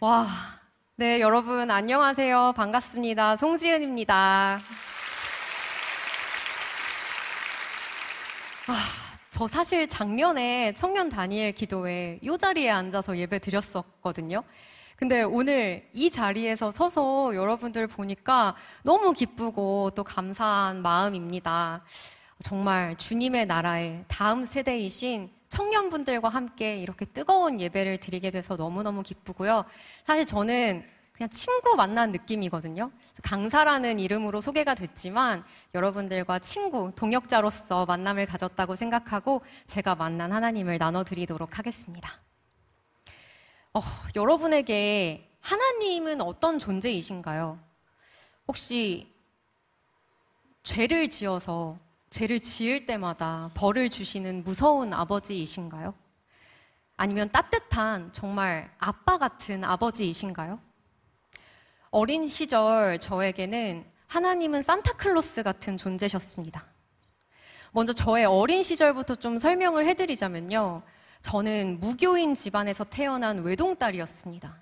와, 네, 여러분, 안녕하세요. 반갑습니다. 송지은입니다. 아, 저 사실 작년에 청년 다니엘 기도회 이 자리에 앉아서 예배 드렸었거든요. 근데 오늘 이 자리에서 서서 여러분들 보니까 너무 기쁘고 또 감사한 마음입니다. 정말 주님의 나라의 다음 세대이신 청년분들과 함께 이렇게 뜨거운 예배를 드리게 돼서 너무너무 기쁘고요. 사실 저는 그냥 친구 만난 느낌이거든요. 강사라는 이름으로 소개가 됐지만 여러분들과 친구, 동역자로서 만남을 가졌다고 생각하고 제가 만난 하나님을 나눠드리도록 하겠습니다. 어, 여러분에게 하나님은 어떤 존재이신가요? 혹시 죄를 지어서 죄를 지을 때마다 벌을 주시는 무서운 아버지이신가요? 아니면 따뜻한 정말 아빠 같은 아버지이신가요? 어린 시절 저에게는 하나님은 산타클로스 같은 존재셨습니다. 먼저 저의 어린 시절부터 좀 설명을 해드리자면요. 저는 무교인 집안에서 태어난 외동딸이었습니다.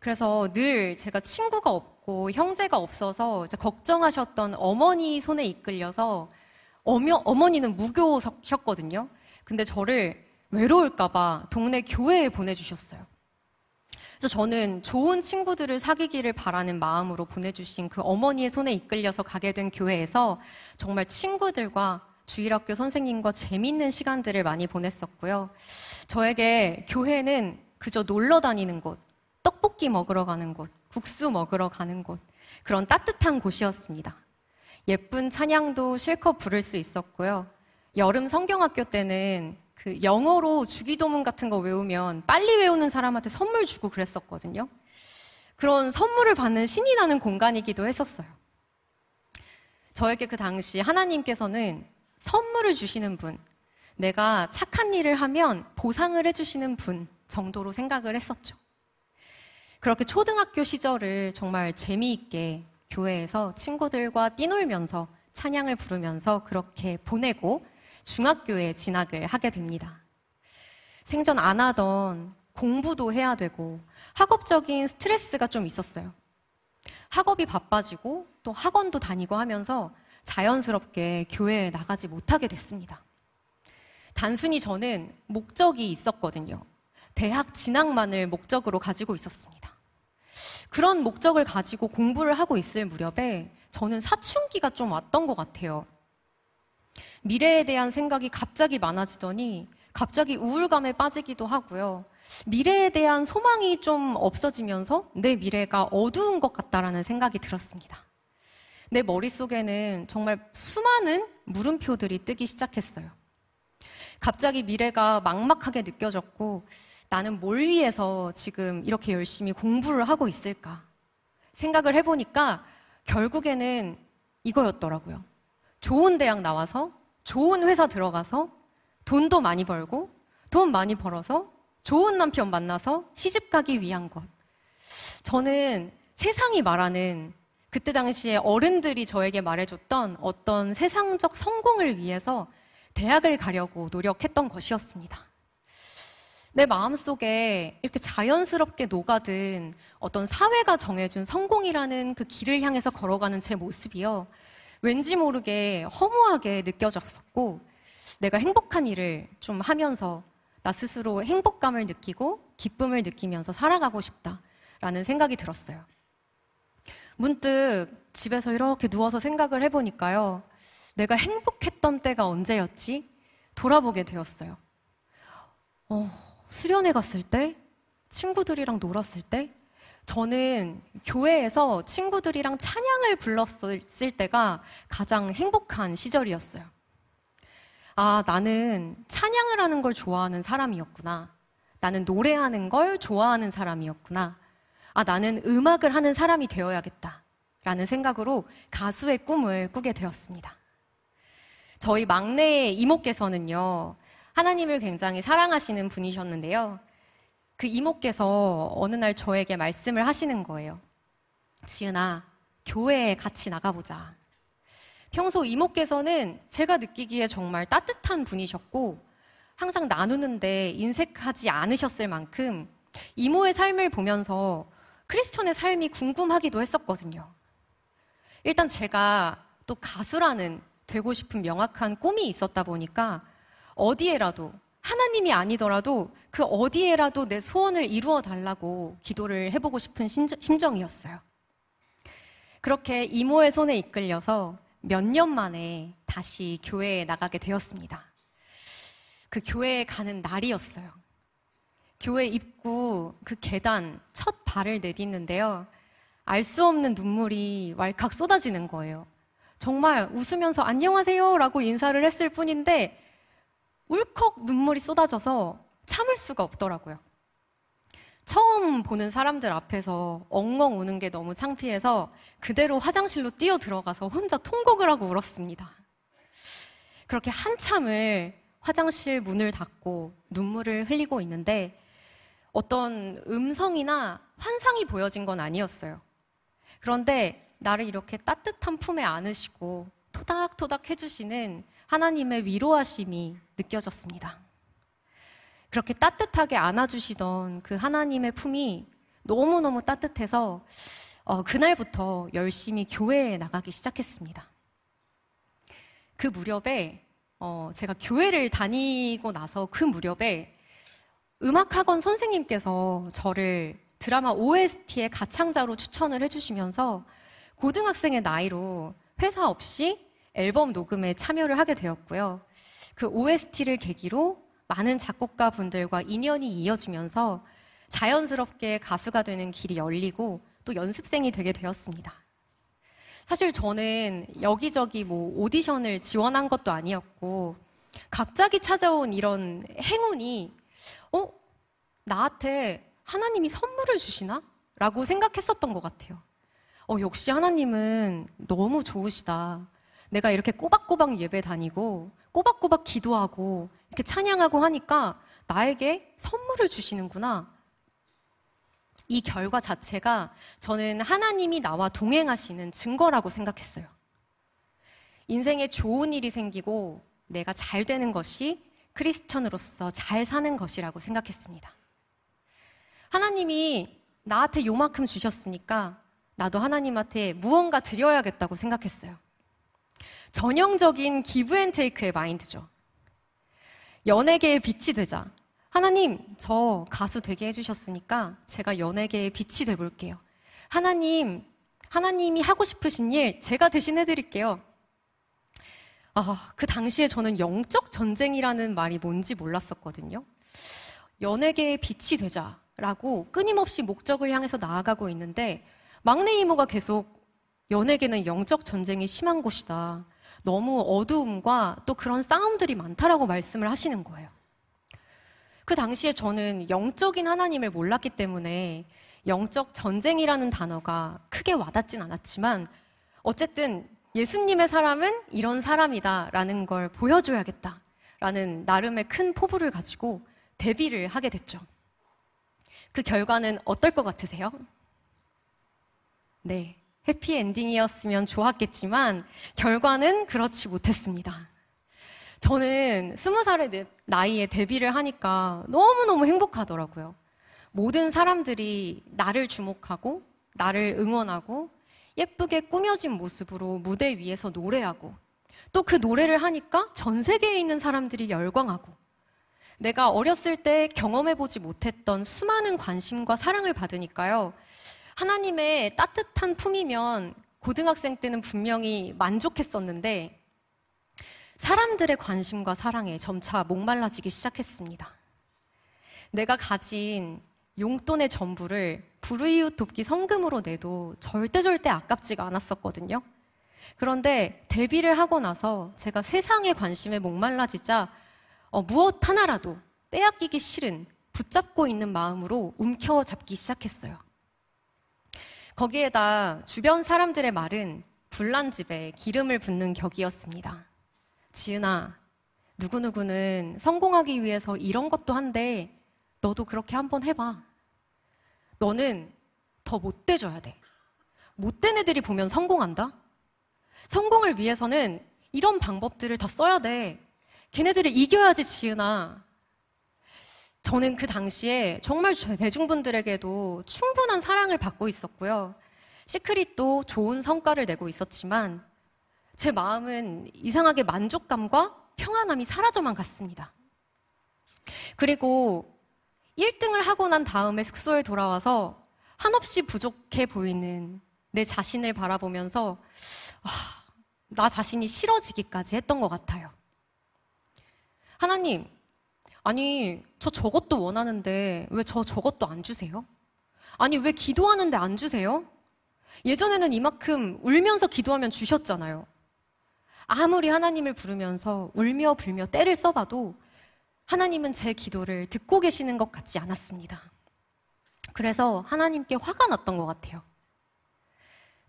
그래서 늘 제가 친구가 없고 형제가 없어서 걱정하셨던 어머니 손에 이끌려서 어며, 어머니는 무교셨거든요. 근데 저를 외로울까봐 동네 교회에 보내주셨어요. 그래서 저는 좋은 친구들을 사귀기를 바라는 마음으로 보내주신 그 어머니의 손에 이끌려서 가게 된 교회에서 정말 친구들과 주일학교 선생님과 재밌는 시간들을 많이 보냈었고요. 저에게 교회는 그저 놀러 다니는 곳, 떡볶이 먹으러 가는 곳, 국수 먹으러 가는 곳, 그런 따뜻한 곳이었습니다. 예쁜 찬양도 실컷 부를 수 있었고요. 여름 성경학교 때는 그 영어로 주기도문 같은 거 외우면 빨리 외우는 사람한테 선물 주고 그랬었거든요. 그런 선물을 받는 신이 나는 공간이기도 했었어요. 저에게 그 당시 하나님께서는 선물을 주시는 분, 내가 착한 일을 하면 보상을 해주시는 분 정도로 생각을 했었죠. 그렇게 초등학교 시절을 정말 재미있게 교회에서 친구들과 뛰놀면서 찬양을 부르면서 그렇게 보내고 중학교에 진학을 하게 됩니다. 생전 안 하던 공부도 해야 되고 학업적인 스트레스가 좀 있었어요. 학업이 바빠지고 또 학원도 다니고 하면서 자연스럽게 교회에 나가지 못하게 됐습니다. 단순히 저는 목적이 있었거든요. 대학 진학만을 목적으로 가지고 있었습니다. 그런 목적을 가지고 공부를 하고 있을 무렵에 저는 사춘기가 좀 왔던 것 같아요. 미래에 대한 생각이 갑자기 많아지더니 갑자기 우울감에 빠지기도 하고요. 미래에 대한 소망이 좀 없어지면서 내 미래가 어두운 것 같다라는 생각이 들었습니다. 내 머릿속에는 정말 수많은 물음표들이 뜨기 시작했어요. 갑자기 미래가 막막하게 느껴졌고, 나는 뭘 위해서 지금 이렇게 열심히 공부를 하고 있을까 생각을 해보니까 결국에는 이거였더라고요. 좋은 대학 나와서 좋은 회사 들어가서 돈도 많이 벌고 돈 많이 벌어서 좋은 남편 만나서 시집 가기 위한 것. 저는 세상이 말하는 그때 당시에 어른들이 저에게 말해줬던 어떤 세상적 성공을 위해서 대학을 가려고 노력했던 것이었습니다. 내 마음속에 이렇게 자연스럽게 녹아든 어떤 사회가 정해준 성공이라는 그 길을 향해서 걸어가는 제 모습이요. 왠지 모르게 허무하게 느껴졌었고, 내가 행복한 일을 좀 하면서 나 스스로 행복감을 느끼고 기쁨을 느끼면서 살아가고 싶다라는 생각이 들었어요. 문득 집에서 이렇게 누워서 생각을 해보니까요. 내가 행복했던 때가 언제였지? 돌아보게 되었어요. 어, 수련회 갔을 때, 친구들이랑 놀았을 때, 저는 교회에서 친구들이랑 찬양을 불렀을 때가 가장 행복한 시절이었어요. 아, 나는 찬양을 하는 걸 좋아하는 사람이었구나. 나는 노래하는 걸 좋아하는 사람이었구나. 아, 나는 음악을 하는 사람이 되어야겠다. 라는 생각으로 가수의 꿈을 꾸게 되었습니다. 저희 막내 이모께서는요, 하나님을 굉장히 사랑하시는 분이셨는데요. 그 이모께서 어느 날 저에게 말씀을 하시는 거예요. 지은아, 교회에 같이 나가보자. 평소 이모께서는 제가 느끼기에 정말 따뜻한 분이셨고, 항상 나누는데 인색하지 않으셨을 만큼 이모의 삶을 보면서 크리스천의 삶이 궁금하기도 했었거든요. 일단 제가 또 가수라는 되고 싶은 명확한 꿈이 있었다 보니까 어디에라도 하나님이 아니더라도 그 어디에라도 내 소원을 이루어 달라고 기도를 해보고 싶은 심정이었어요. 그렇게 이모의 손에 이끌려서 몇 년 만에 다시 교회에 나가게 되었습니다. 그 교회에 가는 날이었어요. 교회 입구 그 계단 첫 발을 내딛는데요. 알 수 없는 눈물이 왈칵 쏟아지는 거예요. 정말 웃으면서 안녕하세요 라고 인사를 했을 뿐인데 울컥 눈물이 쏟아져서 참을 수가 없더라고요. 처음 보는 사람들 앞에서 엉엉 우는 게 너무 창피해서 그대로 화장실로 뛰어 들어가서 혼자 통곡을 하고 울었습니다. 그렇게 한참을 화장실 문을 닫고 눈물을 흘리고 있는데 어떤 음성이나 환상이 보여진 건 아니었어요. 그런데 나를 이렇게 따뜻한 품에 안으시고 토닥토닥 해주시는 하나님의 위로하심이 느껴졌습니다. 그렇게 따뜻하게 안아주시던 그 하나님의 품이 너무너무 따뜻해서 어, 그날부터 열심히 교회에 나가기 시작했습니다. 그 무렵에 어, 제가 교회를 다니고 나서 그 무렵에 음악학원 선생님께서 저를 드라마 OST의 가창자로 추천을 해주시면서 고등학생의 나이로 회사 없이 앨범 녹음에 참여를 하게 되었고요. 그 OST를 계기로 많은 작곡가 분들과 인연이 이어지면서 자연스럽게 가수가 되는 길이 열리고 또 연습생이 되게 되었습니다. 사실 저는 여기저기 뭐 오디션을 지원한 것도 아니었고 갑자기 찾아온 이런 행운이 어 나한테 하나님이 선물을 주시나? 라고 생각했었던 것 같아요. 어, 역시 하나님은 너무 좋으시다. 내가 이렇게 꼬박꼬박 예배 다니고 꼬박꼬박 기도하고 이렇게 찬양하고 하니까 나에게 선물을 주시는구나. 이 결과 자체가 저는 하나님이 나와 동행하시는 증거라고 생각했어요. 인생에 좋은 일이 생기고 내가 잘 되는 것이 크리스천으로서 잘 사는 것이라고 생각했습니다. 하나님이 나한테 요만큼 주셨으니까 나도 하나님한테 무언가 드려야겠다고 생각했어요. 전형적인 기브 앤 테이크의 마인드죠. 연예계의 빛이 되자. 하나님, 저 가수 되게 해주셨으니까 제가 연예계의 빛이 돼볼게요. 하나님, 하나님이 하고 싶으신 일 제가 대신 해드릴게요. 아, 그 당시에 저는 영적 전쟁이라는 말이 뭔지 몰랐었거든요. 연예계의 빛이 되자라고 끊임없이 목적을 향해서 나아가고 있는데 막내 이모가 계속 연예계는 영적 전쟁이 심한 곳이다. 너무 어두움과 또 그런 싸움들이 많다라고 말씀을 하시는 거예요. 그 당시에 저는 영적인 하나님을 몰랐기 때문에 영적 전쟁이라는 단어가 크게 와닿진 않았지만 어쨌든 예수님의 사람은 이런 사람이다라는 걸 보여줘야겠다. 라는 나름의 큰 포부를 가지고 데뷔를 하게 됐죠. 그 결과는 어떨 것 같으세요? 네, 해피엔딩이었으면 좋았겠지만 결과는 그렇지 못했습니다. 저는 스무 살의 나이에 데뷔를 하니까 너무너무 행복하더라고요. 모든 사람들이 나를 주목하고 나를 응원하고 예쁘게 꾸며진 모습으로 무대 위에서 노래하고 또 그 노래를 하니까 전 세계에 있는 사람들이 열광하고 내가 어렸을 때 경험해보지 못했던 수많은 관심과 사랑을 받으니까요. 하나님의 따뜻한 품이면 고등학생 때는 분명히 만족했었는데 사람들의 관심과 사랑에 점차 목말라지기 시작했습니다. 내가 가진 용돈의 전부를 불이웃 돕기 성금으로 내도 절대 절대 아깝지가 않았었거든요. 그런데 데뷔를 하고 나서 제가 세상의 관심에 목말라지자 어, 무엇 하나라도 빼앗기기 싫은 붙잡고 있는 마음으로 움켜잡기 시작했어요. 거기에다 주변 사람들의 말은 불난 집에 기름을 붓는 격이었습니다. 지은아, 누구누구는 성공하기 위해서 이런 것도 한데 너도 그렇게 한번 해봐. 너는 더 못돼줘야 돼. 못된 애들이 보면 성공한다? 성공을 위해서는 이런 방법들을 다 써야 돼. 걔네들을 이겨야지, 지은아. 저는 그 당시에 정말 대중분들에게도 충분한 사랑을 받고 있었고요. 시크릿도 좋은 성과를 내고 있었지만 제 마음은 이상하게 만족감과 평안함이 사라져만 갔습니다. 그리고 1등을 하고 난 다음에 숙소에 돌아와서 한없이 부족해 보이는 내 자신을 바라보면서 와, 아, 나 자신이 싫어지기까지 했던 것 같아요. 하나님, 아니, 저 저것도 원하는데 왜 저 저것도 안 주세요? 아니, 왜 기도하는데 안 주세요? 예전에는 이만큼 울면서 기도하면 주셨잖아요. 아무리 하나님을 부르면서 울며 불며 때를 써봐도 하나님은 제 기도를 듣고 계시는 것 같지 않았습니다. 그래서 하나님께 화가 났던 것 같아요.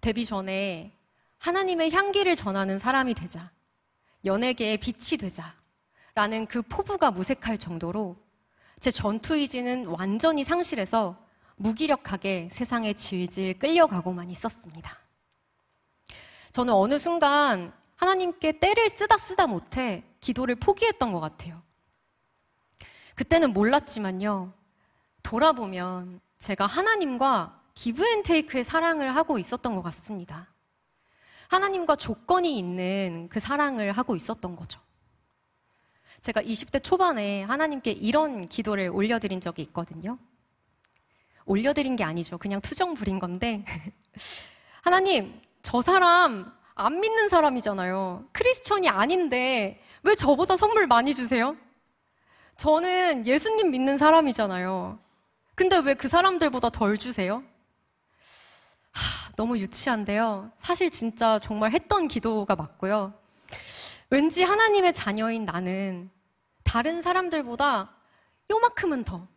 데뷔 전에 하나님의 향기를 전하는 사람이 되자, 연예계의 빛이 되자, 라는 그 포부가 무색할 정도로 제 전투의지는 완전히 상실해서 무기력하게 세상에 질질 끌려가고만 있었습니다. 저는 어느 순간 하나님께 때를 쓰다 쓰다 못해 기도를 포기했던 것 같아요. 그때는 몰랐지만요. 돌아보면 제가 하나님과 기브앤테이크의 사랑을 하고 있었던 것 같습니다. 하나님과 조건이 있는 그 사랑을 하고 있었던 거죠. 제가 20대 초반에 하나님께 이런 기도를 올려드린 적이 있거든요. 올려드린 게 아니죠. 그냥 투정 부린 건데. 하나님, 저 사람 안 믿는 사람이잖아요. 크리스천이 아닌데 왜 저보다 선물 많이 주세요? 저는 예수님 믿는 사람이잖아요. 근데 왜 그 사람들보다 덜 주세요? 하, 너무 유치한데요. 사실 진짜 정말 했던 기도가 맞고요. 왠지 하나님의 자녀인 나는 다른 사람들보다 요만큼은 더,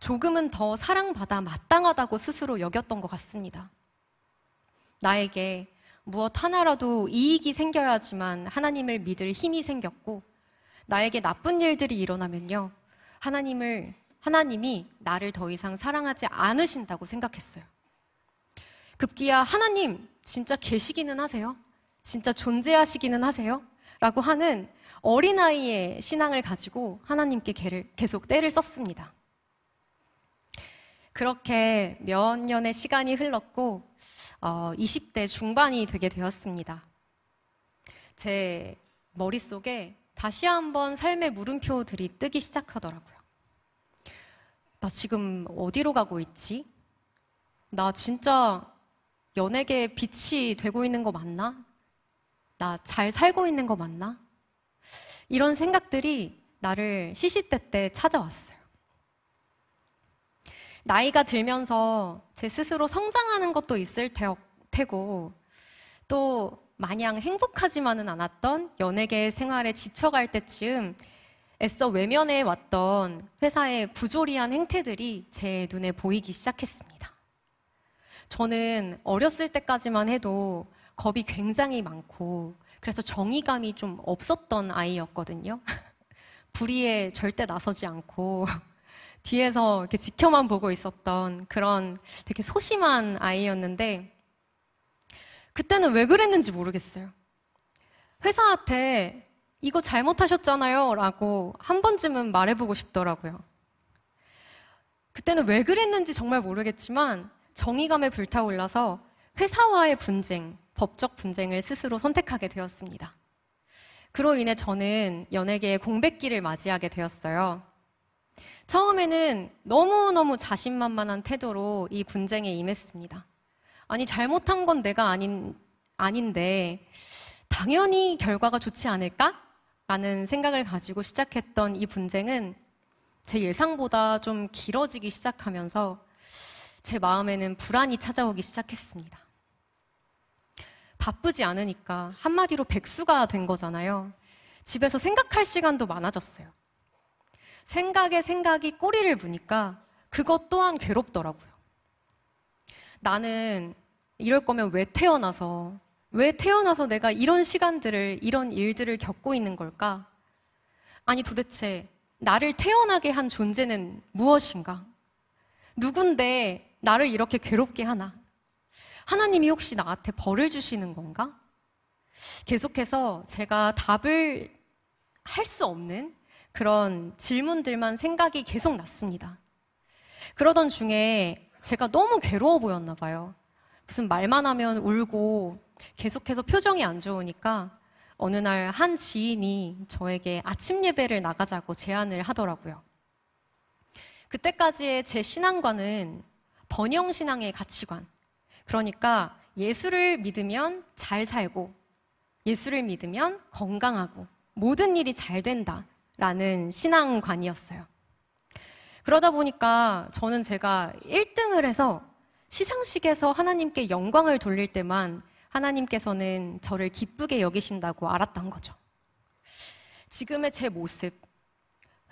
조금은 더 사랑받아 마땅하다고 스스로 여겼던 것 같습니다. 나에게 무엇 하나라도 이익이 생겨야지만 하나님을 믿을 힘이 생겼고, 나에게 나쁜 일들이 일어나면요. 하나님을, 하나님이 나를 더 이상 사랑하지 않으신다고 생각했어요. 급기야, 하나님, 진짜 계시기는 하세요? 진짜 존재하시기는 하세요? 라고 하는 어린아이의 신앙을 가지고 하나님께 걔를 계속 때를 썼습니다. 그렇게 몇 년의 시간이 흘렀고 어, 20대 중반이 되게 되었습니다. 제 머릿속에 다시 한번 삶의 물음표들이 뜨기 시작하더라고요. 나 지금 어디로 가고 있지? 나 진짜 연예계의 빛이 되고 있는 거 맞나? 나잘 살고 있는 거 맞나? 이런 생각들이 나를 시시때때 찾아왔어요. 나이가 들면서 제 스스로 성장하는 것도 있을 테고, 또 마냥 행복하지만은 않았던 연예계 생활에 지쳐갈 때쯤 애써 외면해 왔던 회사의 부조리한 행태들이 제 눈에 보이기 시작했습니다. 저는 어렸을 때까지만 해도 겁이 굉장히 많고 그래서 정의감이 좀 없었던 아이였거든요. 불의에 절대 나서지 않고 뒤에서 이렇게 지켜만 보고 있었던 그런 되게 소심한 아이였는데 그때는 왜 그랬는지 모르겠어요. 회사한테 이거 잘못하셨잖아요 라고 한 번쯤은 말해보고 싶더라고요. 그때는 왜 그랬는지 정말 모르겠지만 정의감에 불타올라서 회사와의 분쟁, 법적 분쟁을 스스로 선택하게 되었습니다. 그로 인해 저는 연예계의 공백기를 맞이하게 되었어요. 처음에는 너무너무 자신만만한 태도로 이 분쟁에 임했습니다. 아니, 잘못한 건 내가 아닌, 아닌데, 당연히 결과가 좋지 않을까? 라는 생각을 가지고 시작했던 이 분쟁은 제 예상보다 좀 길어지기 시작하면서 제 마음에는 불안이 찾아오기 시작했습니다. 바쁘지 않으니까 한마디로 백수가 된 거잖아요. 집에서 생각할 시간도 많아졌어요. 생각에 생각이 꼬리를 무니까 그것 또한 괴롭더라고요. 나는 이럴 거면 왜 태어나서, 왜 태어나서 내가 이런 시간들을, 이런 일들을 겪고 있는 걸까? 아니 도대체 나를 태어나게 한 존재는 무엇인가? 누군데 나를 이렇게 괴롭게 하나? 하나님이 혹시 나한테 벌을 주시는 건가? 계속해서 제가 답을 할 수 없는 그런 질문들만 생각이 계속 났습니다. 그러던 중에 제가 너무 괴로워 보였나 봐요. 무슨 말만 하면 울고 계속해서 표정이 안 좋으니까 어느 날 한 지인이 저에게 아침 예배를 나가자고 제안을 하더라고요. 그때까지의 제신앙관은 번영신앙의 가치관, 그러니까 예수를 믿으면 잘 살고 예수를 믿으면 건강하고 모든 일이 잘 된다라는 신앙관이었어요. 그러다 보니까 저는 제가 1등을 해서 시상식에서 하나님께 영광을 돌릴 때만 하나님께서는 저를 기쁘게 여기신다고 알았던 거죠. 지금의 제 모습,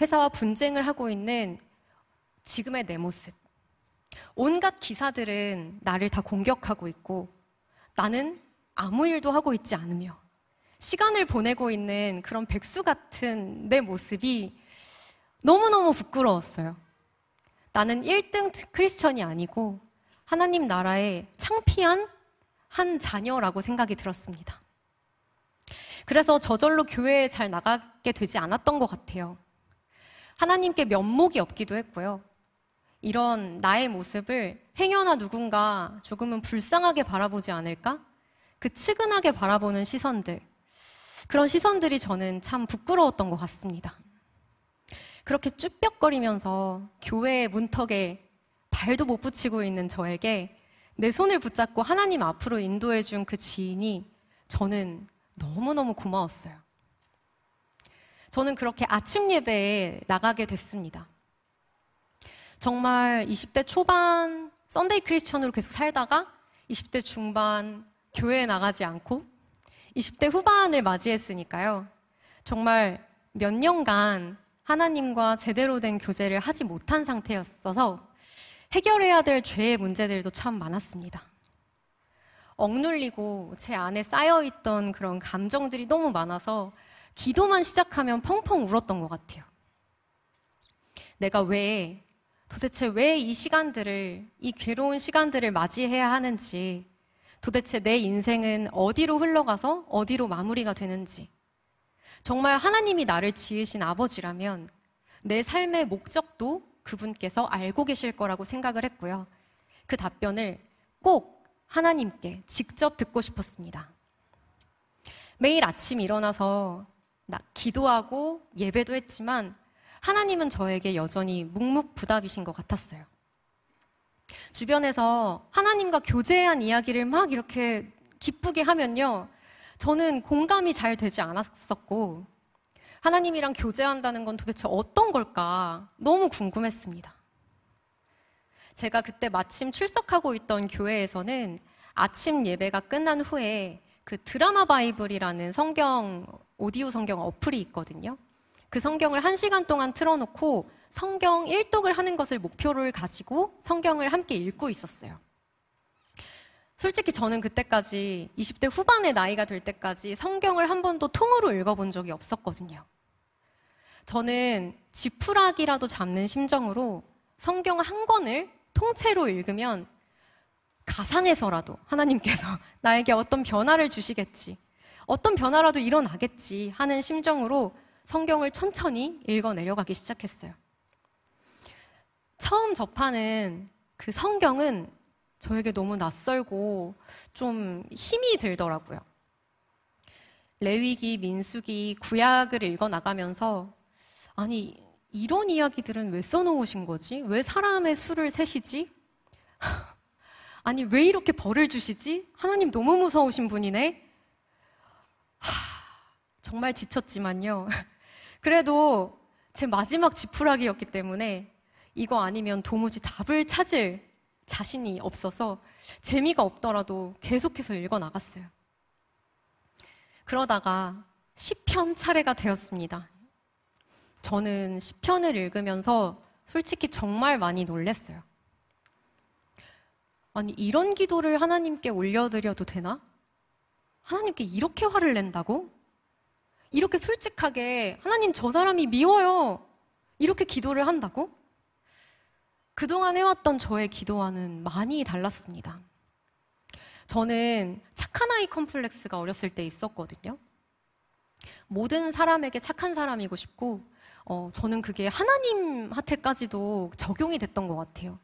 회사와 분쟁을 하고 있는 지금의 내 모습, 온갖 기사들은 나를 다 공격하고 있고 나는 아무 일도 하고 있지 않으며 시간을 보내고 있는 그런 백수 같은 내 모습이 너무너무 부끄러웠어요. 나는 1등 크리스천이 아니고 하나님 나라의 창피한 한 자녀라고 생각이 들었습니다. 그래서 저절로 교회에 잘 나가게 되지 않았던 것 같아요. 하나님께 면목이 없기도 했고요. 이런 나의 모습을 행여나 누군가 조금은 불쌍하게 바라보지 않을까? 그 측은하게 바라보는 시선들. 그런 시선들이 저는 참 부끄러웠던 것 같습니다. 그렇게 쭈뼛거리면서 교회의 문턱에 발도 못 붙이고 있는 저에게 내 손을 붙잡고 하나님 앞으로 인도해 준 그 지인이 저는 너무너무 고마웠어요. 저는 그렇게 아침 예배에 나가게 됐습니다. 정말 20대 초반 썬데이 크리스천으로 계속 살다가 20대 중반 교회에 나가지 않고 20대 후반을 맞이했으니까요. 정말 몇 년간 하나님과 제대로 된 교제를 하지 못한 상태였어서 해결해야 될 죄의 문제들도 참 많았습니다. 억눌리고 제 안에 쌓여있던 그런 감정들이 너무 많아서 기도만 시작하면 펑펑 울었던 것 같아요. 내가 왜 도대체 왜 이 시간들을, 이 괴로운 시간들을 맞이해야 하는지, 도대체 내 인생은 어디로 흘러가서 어디로 마무리가 되는지. 정말 하나님이 나를 지으신 아버지라면 내 삶의 목적도 그분께서 알고 계실 거라고 생각을 했고요. 그 답변을 꼭 하나님께 직접 듣고 싶었습니다. 매일 아침 일어나서 나 기도하고 예배도 했지만 하나님은 저에게 여전히 묵묵부답이신 것 같았어요. 주변에서 하나님과 교제한 이야기를 막 이렇게 기쁘게 하면요. 저는 공감이 잘 되지 않았었고, 하나님이랑 교제한다는 건 도대체 어떤 걸까 너무 궁금했습니다. 제가 그때 마침 출석하고 있던 교회에서는 아침 예배가 끝난 후에 그 드라마 바이블이라는 성경, 오디오 성경 어플이 있거든요. 그 성경을 한 시간 동안 틀어놓고 성경 일독을 하는 것을 목표로 가지고 성경을 함께 읽고 있었어요. 솔직히 저는 그때까지 20대 후반의 나이가 될 때까지 성경을 한 번도 통으로 읽어본 적이 없었거든요. 저는 지푸라기라도 잡는 심정으로 성경 한 권을 통째로 읽으면 가상에서라도 하나님께서 나에게 어떤 변화를 주시겠지, 어떤 변화라도 일어나겠지 하는 심정으로 성경을 천천히 읽어 내려가기 시작했어요. 처음 접하는 그 성경은 저에게 너무 낯설고 좀 힘이 들더라고요. 레위기, 민수기, 구약을 읽어 나가면서 아니 이런 이야기들은 왜 써놓으신 거지? 왜 사람의 수를 세시지? 아니 왜 이렇게 벌을 주시지? 하나님 너무 무서우신 분이네. 정말 지쳤지만요. 그래도 제 마지막 지푸라기였기 때문에 이거 아니면 도무지 답을 찾을 자신이 없어서 재미가 없더라도 계속해서 읽어 나갔어요. 그러다가 시편 차례가 되었습니다. 저는 시편을 읽으면서 솔직히 정말 많이 놀랐어요. 아니, 이런 기도를 하나님께 올려드려도 되나? 하나님께 이렇게 화를 낸다고? 이렇게 솔직하게 하나님 저 사람이 미워요. 이렇게 기도를 한다고? 그동안 해왔던 저의 기도와는 많이 달랐습니다. 저는 착한 아이 컴플렉스가 어렸을 때 있었거든요. 모든 사람에게 착한 사람이고 싶고, 어, 저는 그게 하나님한테까지도 적용이 됐던 것 같아요.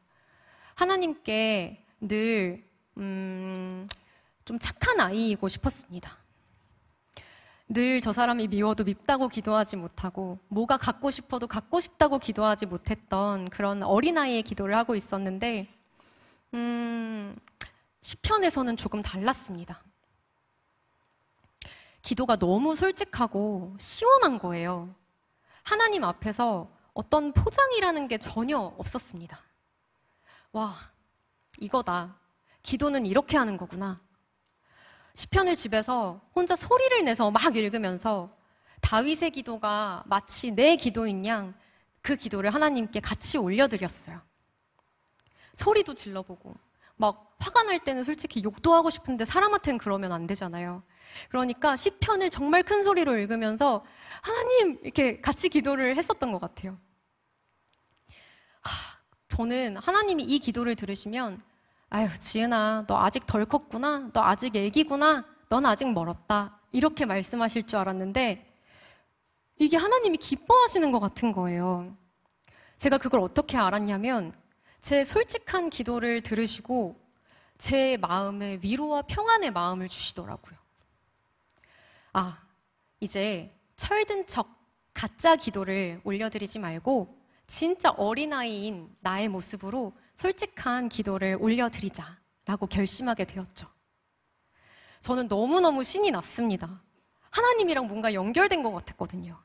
하나님께 늘, 음, 좀 착한 아이이고 싶었습니다. 늘저 사람이 미워도 밉다고 기도하지 못하고 뭐가 갖고 싶어도 갖고 싶다고 기도하지 못했던 그런 어린아이의 기도를 하고 있었는데 음, 시편에서는 조금 달랐습니다. 기도가 너무 솔직하고 시원한 거예요. 하나님 앞에서 어떤 포장이라는 게 전혀 없었습니다. 와, 이거다. 기도는 이렇게 하는 거구나. 시편을 집에서 혼자 소리를 내서 막 읽으면서 다윗의 기도가 마치 내 기도인 양 그 기도를 하나님께 같이 올려드렸어요. 소리도 질러보고 막 화가 날 때는 솔직히 욕도 하고 싶은데 사람한테는 그러면 안 되잖아요. 그러니까 시편을 정말 큰 소리로 읽으면서 하나님 이렇게 같이 기도를 했었던 것 같아요. 하, 저는 하나님이 이 기도를 들으시면 아유, 지은아, 너 아직 덜 컸구나. 너 아직 애기구나. 넌 아직 멀었다. 이렇게 말씀하실 줄 알았는데 이게 하나님이 기뻐하시는 것 같은 거예요. 제가 그걸 어떻게 알았냐면 제 솔직한 기도를 들으시고 제 마음에 위로와 평안의 마음을 주시더라고요. 아, 이제 철든 척 가짜 기도를 올려드리지 말고 진짜 어린아이인 나의 모습으로 솔직한 기도를 올려드리자라고 결심하게 되었죠. 저는 너무너무 신이 났습니다. 하나님이랑 뭔가 연결된 것 같았거든요.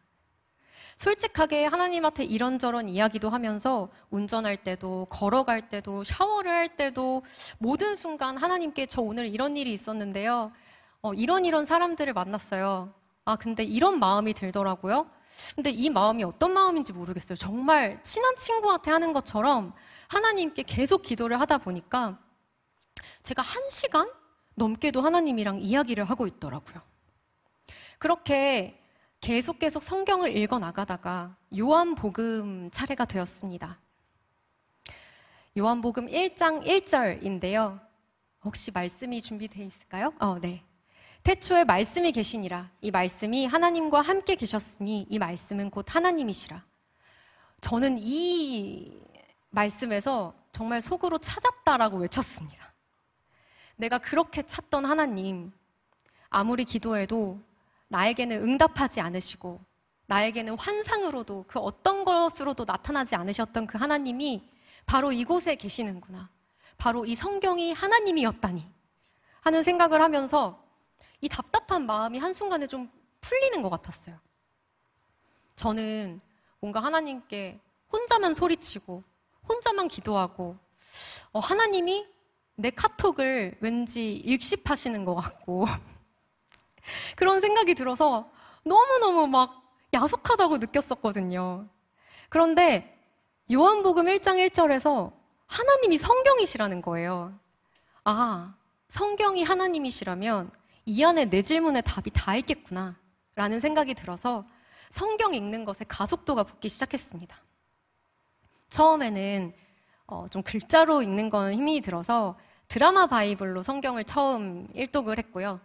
솔직하게 하나님한테 이런저런 이야기도 하면서 운전할 때도, 걸어갈 때도, 샤워를 할 때도 모든 순간 하나님께 저 오늘 이런 일이 있었는데요. 어, 이런 이런 사람들을 만났어요. 아, 근데 이런 마음이 들더라고요. 근데 이 마음이 어떤 마음인지 모르겠어요. 정말 친한 친구한테 하는 것처럼 하나님께 계속 기도를 하다 보니까 제가 한 시간 넘게도 하나님이랑 이야기를 하고 있더라고요. 그렇게 계속 계속 성경을 읽어 나가다가 요한복음 차례가 되었습니다. 요한복음 1장 1절인데요. 혹시 말씀이 준비되어 있을까요? 어, 네. 태초에 말씀이 계시니라. 이 말씀이 하나님과 함께 계셨으니 이 말씀은 곧 하나님이시라. 저는 이 말씀에서 정말 속으로 찾았다라고 외쳤습니다. 내가 그렇게 찾던 하나님, 아무리 기도해도 나에게는 응답하지 않으시고, 나에게는 환상으로도 그 어떤 것으로도 나타나지 않으셨던 그 하나님이 바로 이곳에 계시는구나. 바로 이 성경이 하나님이었다니. 하는 생각을 하면서 이 답답한 마음이 한순간에 좀 풀리는 것 같았어요. 저는 뭔가 하나님께 혼자만 소리치고, 혼자만 기도하고, 어, 하나님이 내 카톡을 왠지 읽씹하시는 것 같고, 그런 생각이 들어서 너무너무 막 야속하다고 느꼈었거든요. 그런데 요한복음 1장 1절에서 하나님이 성경이시라는 거예요. 아, 성경이 하나님이시라면 이 안에 내 질문에 답이 다 있겠구나 라는 생각이 들어서 성경 읽는 것에 가속도가 붙기 시작했습니다. 처음에는 어, 좀 글자로 읽는 건 힘이 들어서 드라마 바이블로 성경을 처음 일독을 했고요.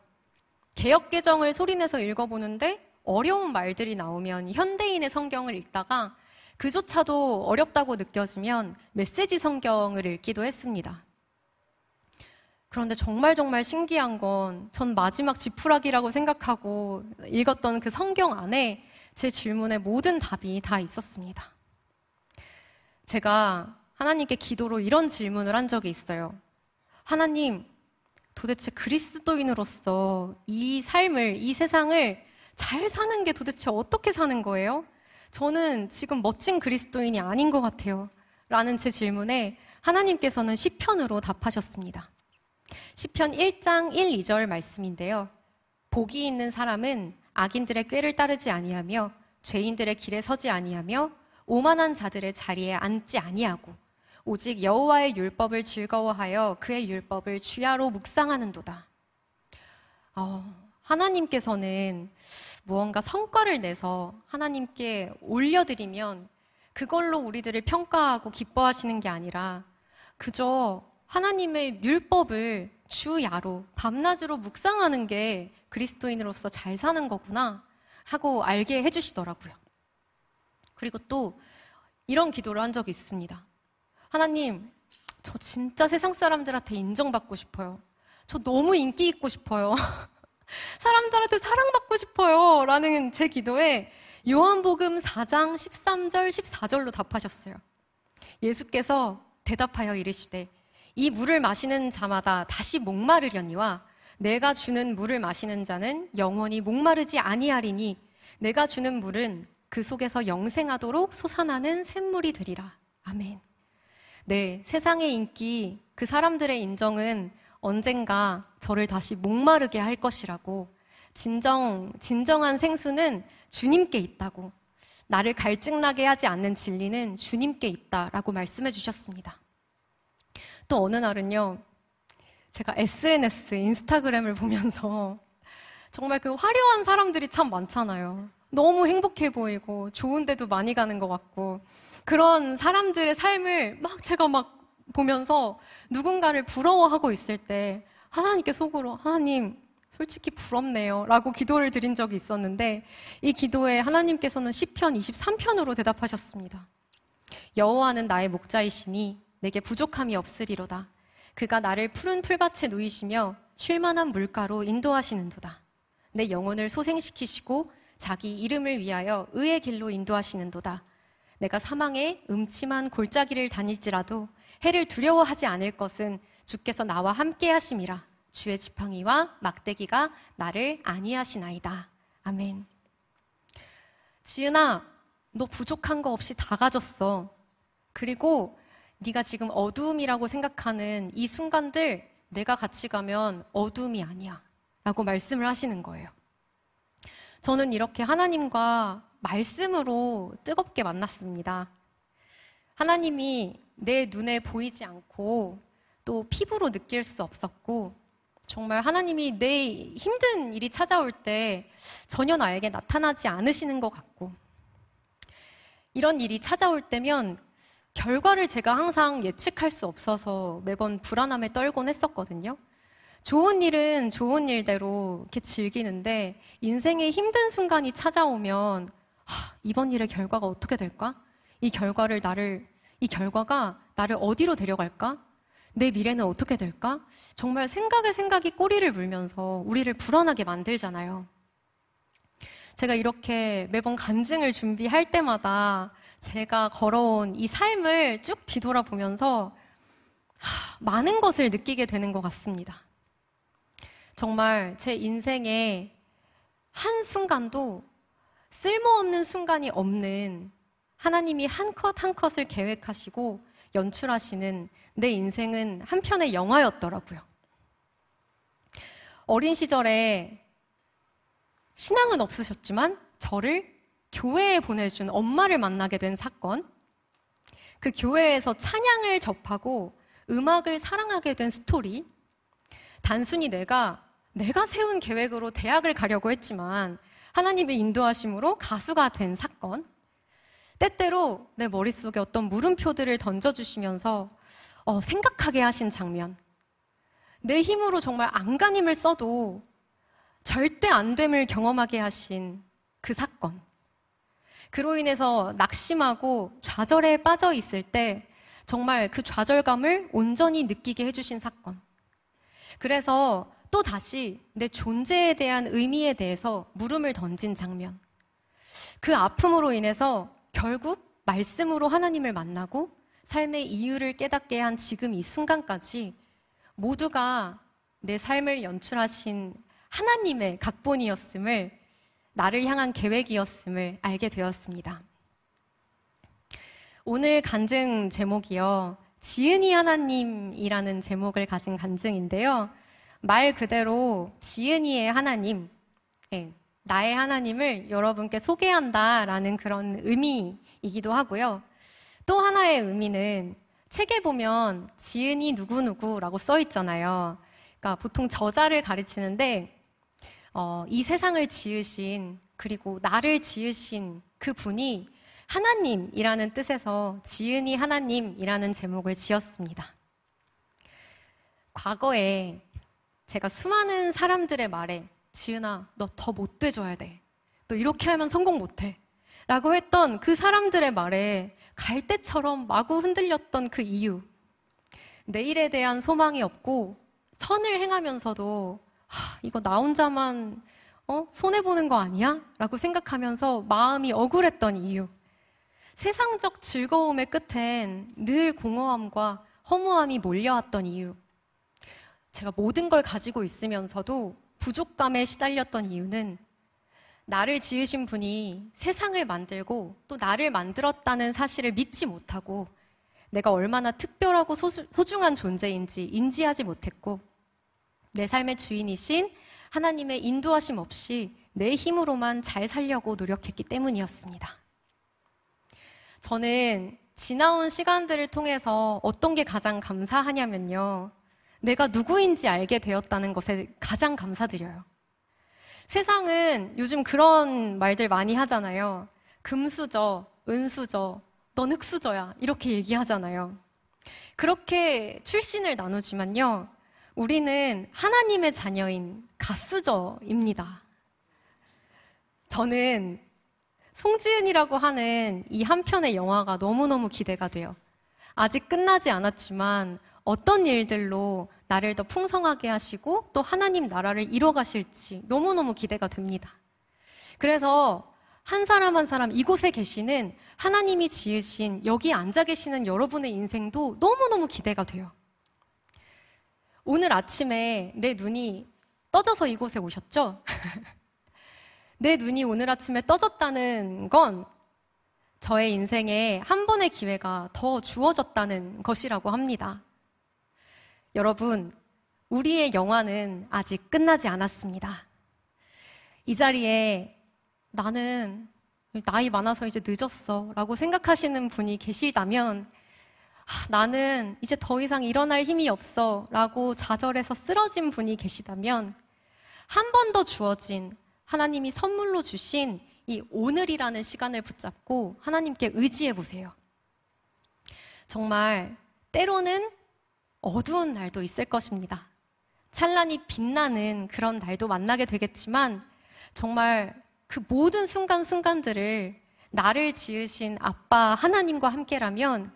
개혁 개정을 소리내서 읽어보는데 어려운 말들이 나오면 현대인의 성경을 읽다가 그조차도 어렵다고 느껴지면 메시지 성경을 읽기도 했습니다. 그런데 정말 정말 신기한 건 전 마지막 지푸라기라고 생각하고 읽었던 그 성경 안에 제 질문의 모든 답이 다 있었습니다. 제가 하나님께 기도로 이런 질문을 한 적이 있어요. 하나님, 도대체 그리스도인으로서 이 삶을, 이 세상을 잘 사는 게 도대체 어떻게 사는 거예요? 저는 지금 멋진 그리스도인이 아닌 것 같아요. 라는 제 질문에 하나님께서는 시편으로 답하셨습니다. 시편 1장 1, 2절 말씀인데요. 복이 있는 사람은 악인들의 꾀를 따르지 아니하며 죄인들의 길에 서지 아니하며 오만한 자들의 자리에 앉지 아니하고 오직 여호와의 율법을 즐거워하여 그의 율법을 주야로 묵상하는도다. 어, 하나님께서는 무언가 성과를 내서 하나님께 올려드리면 그걸로 우리들을 평가하고 기뻐하시는 게 아니라 그저 하나님의 율법을 주야로 밤낮으로 묵상하는 게 그리스도인으로서 잘 사는 거구나 하고 알게 해주시더라고요. 그리고 또 이런 기도를 한 적이 있습니다. 하나님, 저 진짜 세상 사람들한테 인정받고 싶어요. 저 너무 인기 있고 싶어요. 사람들한테 사랑받고 싶어요. 라는 제 기도에 요한복음 4장 13절, 14절로 답하셨어요. 예수께서 대답하여 이르시되 이 물을 마시는 자마다 다시 목마르려니와 내가 주는 물을 마시는 자는 영원히 목마르지 아니하리니 내가 주는 물은 그 속에서 영생하도록 솟아나는 샘물이 되리라. 아멘. 네, 세상의 인기, 그 사람들의 인정은 언젠가 저를 다시 목마르게 할 것이라고 진정 진정한 생수는 주님께 있다고 나를 갈증나게 하지 않는 진리는 주님께 있다라고 말씀해 주셨습니다. 또 어느 날은요, 제가 SNS, 인스타그램을 보면서 정말 그 화려한 사람들이 참 많잖아요. 너무 행복해 보이고 좋은 데도 많이 가는 것 같고 그런 사람들의 삶을 막 제가 막 보면서 누군가를 부러워하고 있을 때 하나님께 속으로 하나님 솔직히 부럽네요. 라고 기도를 드린 적이 있었는데 이 기도에 하나님께서는 10편 23편으로 대답하셨습니다. 여호와는 나의 목자이시니 내게 부족함이 없으리로다. 그가 나를 푸른 풀밭에 누이시며 쉴만한 물가로 인도하시는도다. 내 영혼을 소생시키시고 자기 이름을 위하여 의의 길로 인도하시는도다. 내가 사망의 음침한 골짜기를 다닐지라도 해를 두려워하지 않을 것은 주께서 나와 함께 하심이라. 주의 지팡이와 막대기가 나를 안위하시나이다. 아멘. 지은아, 너 부족한 거 없이 다 가졌어. 그리고 네가 지금 어둠이라고 생각하는 이 순간들 내가 같이 가면 어둠이 아니야. 라고 말씀을 하시는 거예요. 저는 이렇게 하나님과 말씀으로 뜨겁게 만났습니다. 하나님이 내 눈에 보이지 않고 또 피부로 느낄 수 없었고 정말 하나님이 내 힘든 일이 찾아올 때 전혀 나에게 나타나지 않으시는 것 같고 이런 일이 찾아올 때면 결과를 제가 항상 예측할 수 없어서 매번 불안함에 떨곤 했었거든요. 좋은 일은 좋은 일대로 이렇게 즐기는데 인생의 힘든 순간이 찾아오면 하, 이번 일의 결과가 어떻게 될까? 이 결과를 나를 이 결과가 나를 어디로 데려갈까? 내 미래는 어떻게 될까? 정말 생각의 생각이 꼬리를 물면서 우리를 불안하게 만들잖아요. 제가 이렇게 매번 간증을 준비할 때마다 제가 걸어온 이 삶을 쭉 뒤돌아보면서 많은 것을 느끼게 되는 것 같습니다. 정말 제인생에 한순간도 쓸모없는 순간이 없는 하나님이 한 컷 한 컷을 계획하시고 연출하시는 내 인생은 한편의 영화였더라고요. 어린 시절에 신앙은 없으셨지만 저를 교회에 보내준 엄마를 만나게 된 사건, 그 교회에서 찬양을 접하고 음악을 사랑하게 된 스토리, 단순히 내가 내가 세운 계획으로 대학을 가려고 했지만 하나님의 인도하심으로 가수가 된 사건, 때때로 내 머릿속에 어떤 물음표들을 던져주시면서 어, 생각하게 하신 장면, 내 힘으로 정말 안간힘을 써도 절대 안 됨을 경험하게 하신 그 사건, 그로 인해서 낙심하고 좌절에 빠져 있을 때 정말 그 좌절감을 온전히 느끼게 해주신 사건. 그래서 또 다시 내 존재에 대한 의미에 대해서 물음을 던진 장면. 그 아픔으로 인해서 결국 말씀으로 하나님을 만나고 삶의 이유를 깨닫게 한 지금 이 순간까지 모두가 내 삶을 연출하신 하나님의 각본이었음을 나를 향한 계획이었음을 알게 되었습니다. 오늘 간증 제목이요. 지은이 하나님이라는 제목을 가진 간증인데요. 말 그대로 지은이의 하나님, 네, 나의 하나님을 여러분께 소개한다라는 그런 의미이기도 하고요. 또 하나의 의미는 책에 보면 지은이 누구누구라고 써 있잖아요. 그러니까 보통 저자를 가르치는데 어, 이 세상을 지으신 그리고 나를 지으신 그 분이 하나님이라는 뜻에서 지은이 하나님이라는 제목을 지었습니다. 과거에 제가 수많은 사람들의 말에 지은아, 너 더 못돼줘야 돼. 너 이렇게 하면 성공 못해. 라고 했던 그 사람들의 말에 갈대처럼 마구 흔들렸던 그 이유. 내일에 대한 소망이 없고 선을 행하면서도 하, 이거 나 혼자만 어? 손해보는 거 아니야? 라고 생각하면서 마음이 억울했던 이유. 세상적 즐거움의 끝엔 늘 공허함과 허무함이 몰려왔던 이유. 제가 모든 걸 가지고 있으면서도 부족감에 시달렸던 이유는 나를 지으신 분이 세상을 만들고 또 나를 만들었다는 사실을 믿지 못하고 내가 얼마나 특별하고 소중한 존재인지 인지하지 못했고 내 삶의 주인이신 하나님의 인도하심 없이 내 힘으로만 잘 살려고 노력했기 때문이었습니다. 저는 지나온 시간들을 통해서 어떤 게 가장 감사하냐면요. 내가 누구인지 알게 되었다는 것에 가장 감사드려요. 세상은 요즘 그런 말들 많이 하잖아요. 금수저, 은수저, 넌 흙수저야. 이렇게 얘기하잖아요. 그렇게 출신을 나누지만요. 우리는 하나님의 자녀인 가수저입니다. 저는 송지은이라고 하는 이 한 편의 영화가 너무너무 기대가 돼요. 아직 끝나지 않았지만 어떤 일들로 나를 더 풍성하게 하시고 또 하나님 나라를 이뤄가실지 너무너무 기대가 됩니다. 그래서 한 사람 한 사람 이곳에 계시는 하나님이 지으신 여기 앉아 계시는 여러분의 인생도 너무너무 기대가 돼요. 오늘 아침에 내 눈이 떠져서 이곳에 오셨죠? 내 눈이 오늘 아침에 떠졌다는 건 저의 인생에 한 번의 기회가 더 주어졌다는 것이라고 합니다. 여러분, 우리의 영화는 아직 끝나지 않았습니다. 이 자리에 나는 나이 많아서 이제 늦었어 라고 생각하시는 분이 계시다면 나는 이제 더 이상 일어날 힘이 없어 라고 좌절해서 쓰러진 분이 계시다면 한 번 더 주어진 하나님이 선물로 주신 이 오늘이라는 시간을 붙잡고 하나님께 의지해 보세요. 정말 때로는 어두운 날도 있을 것입니다. 찬란히 빛나는 그런 날도 만나게 되겠지만 정말 그 모든 순간순간들을 나를 지으신 아빠 하나님과 함께라면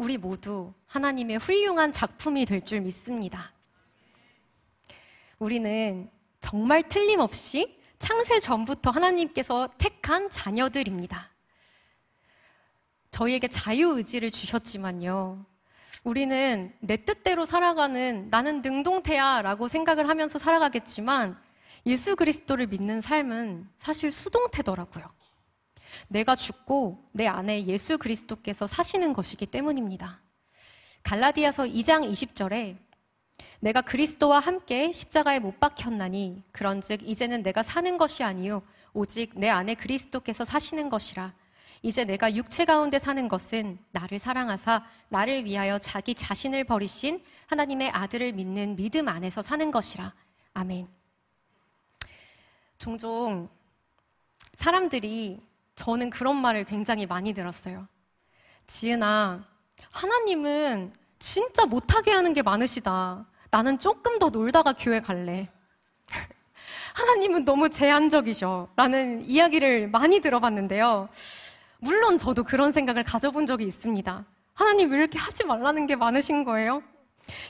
우리 모두 하나님의 훌륭한 작품이 될 줄 믿습니다. 우리는 정말 틀림없이 창세 전부터 하나님께서 택한 자녀들입니다. 저희에게 자유의지를 주셨지만요. 우리는 내 뜻대로 살아가는 나는 능동태야 라고 생각을 하면서 살아가겠지만 예수 그리스도를 믿는 삶은 사실 수동태더라고요. 내가 죽고 내 안에 예수 그리스도께서 사시는 것이기 때문입니다. 갈라디아서 2장 20절에 내가 그리스도와 함께 십자가에 못 박혔나니 그런즉 이제는 내가 사는 것이 아니요 오직 내 안에 그리스도께서 사시는 것이라 이제 내가 육체 가운데 사는 것은 나를 사랑하사 나를 위하여 자기 자신을 버리신 하나님의 아들을 믿는 믿음 안에서 사는 것이라 아멘. 종종 사람들이 저는 그런 말을 굉장히 많이 들었어요. 지은아, 하나님은 진짜 못하게 하는 게 많으시다. 나는 조금 더 놀다가 교회 갈래. 하나님은 너무 제한적이셔. 라는 이야기를 많이 들어봤는데요. 물론 저도 그런 생각을 가져본 적이 있습니다. 하나님 왜 이렇게 하지 말라는 게 많으신 거예요?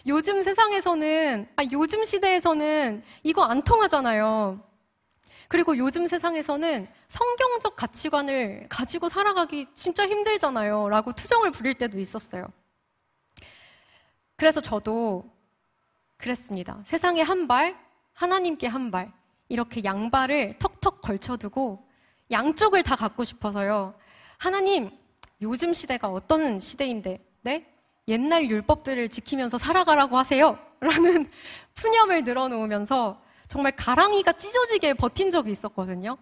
요즘 세상에서는, 아, 요즘 시대에서는 이거 안 통하잖아요. 그리고 요즘 세상에서는 성경적 가치관을 가지고 살아가기 진짜 힘들잖아요. 라고 투정을 부릴 때도 있었어요. 그래서 저도 그랬습니다. 세상에 한 발, 하나님께 한 발, 이렇게 양발을 턱턱 걸쳐두고 양쪽을 다 갖고 싶어서요. 하나님, 요즘 시대가 어떤 시대인데, 네? 옛날 율법들을 지키면서 살아가라고 하세요. 라는 푸념을 늘어놓으면서 정말 가랑이가 찢어지게 버틴 적이 있었거든요.